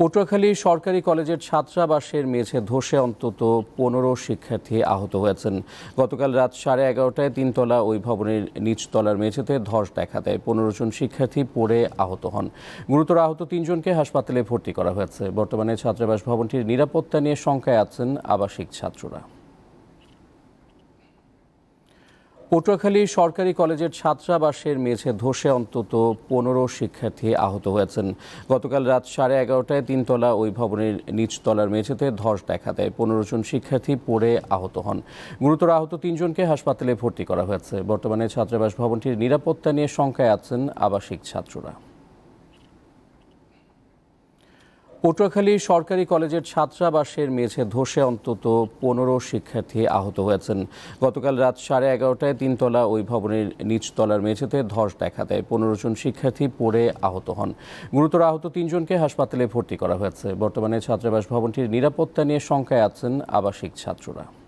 পটুয়াখালী সরকারি কলেজের ছাত্রাবাসের মেঝে ধসে অন্তত পনেরো শিক্ষার্থী আহত হয়েছেন গতকাল রাত সাড়ে এগারোটায় তিনতলা ওই ভবনের নিচতলার মেঝেতে ধস দেখা দেয় পনেরো জন শিক্ষার্থী পড়ে আহত হন গুরুতর আহত তিনজনকে হাসপাতালে ভর্তি করা হয়েছে বর্তমানে ছাত্রাবাস ভবনটির নিরাপত্তা নিয়ে শঙ্কায় আছেন আবাসিক ছাত্ররা পটুয়াখালী সরকারি কলেজের ছাত্রাবাসের মেঝে ধসে অন্তত পনেরো শিক্ষার্থী আহত হয়েছেন গতকাল রাত সাড়ে এগারোটায় তিনতলা ওই ভবনের নিচতলার মেঝেতে ধস দেখা দেয় পনেরো জন শিক্ষার্থী পড়ে আহত হন গুরুতর আহত তিনজনকে হাসপাতালে ভর্তি করা হয়েছে বর্তমানে ছাত্রাবাস ভবনটির নিরাপত্তা নিয়ে শঙ্কায় আছেন আবাসিক ছাত্ররা পটুয়াখালী সরকারি কলেজের ছাত্রাবাসের মেঝে ধসে অন্তত পনেরো শিক্ষার্থী আহত হয়েছেন গতকাল রাত সাড়ে এগারোটায় তিনতলা ওই ভবনের নিচতলার মেঝেতে ধস দেখা দেয় পনেরো জন শিক্ষার্থী পড়ে আহত হন গুরুতর আহত তিনজনকে হাসপাতালে ভর্তি করা হয়েছে বর্তমানে ছাত্রাবাস ভবনটির নিরাপত্তা নিয়ে শঙ্কায় আছেন আবাসিক ছাত্ররা